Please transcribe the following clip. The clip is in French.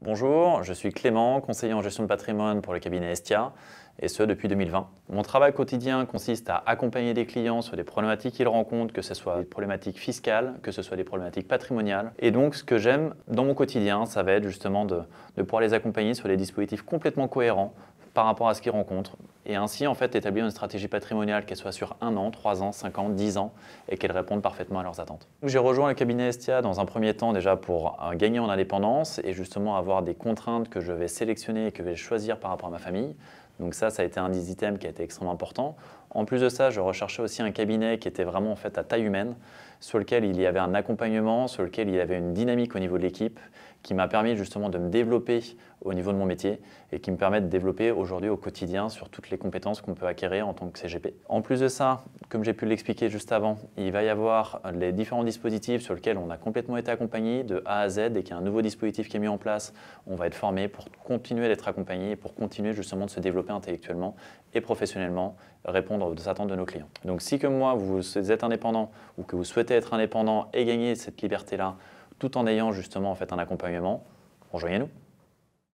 Bonjour, je suis Clément, conseiller en gestion de patrimoine pour le cabinet Estia, et ce depuis 2020. Mon travail quotidien consiste à accompagner des clients sur des problématiques qu'ils rencontrent, que ce soit des problématiques fiscales, que ce soit des problématiques patrimoniales. Et donc ce que j'aime dans mon quotidien, ça va être justement de, pouvoir les accompagner sur des dispositifs complètement cohérents par rapport à ce qu'ils rencontrent, et ainsi en fait établir une stratégie patrimoniale qu'elle soit sur un an, trois ans, cinq ans, dix ans et qu'elle réponde parfaitement à leurs attentes. J'ai rejoint le cabinet Estia dans un premier temps déjà pour gagner en indépendance et justement avoir des contraintes que je vais sélectionner et que je vais choisir par rapport à ma famille. Donc ça, ça a été un des items qui a été extrêmement important. En plus de ça, je recherchais aussi un cabinet qui était vraiment en fait à taille humaine, sur lequel il y avait un accompagnement, sur lequel il y avait une dynamique au niveau de l'équipe, qui m'a permis justement de me développer au niveau de mon métier et qui me permet de développer aujourd'hui au quotidien sur toutes les compétences qu'on peut acquérir en tant que CGP. En plus de ça, comme j'ai pu l'expliquer juste avant, il va y avoir les différents dispositifs sur lesquels on a complètement été accompagné de A à Z et qu'il y a un nouveau dispositif qui est mis en place, on va être formé pour continuer d'être accompagné et pour continuer justement de se développer intellectuellement et professionnellement, répondre de de nos clients. Donc si comme moi, vous êtes indépendant ou que vous souhaitez être indépendant et gagner cette liberté-là, tout en ayant justement en fait un accompagnement, rejoignez-nous.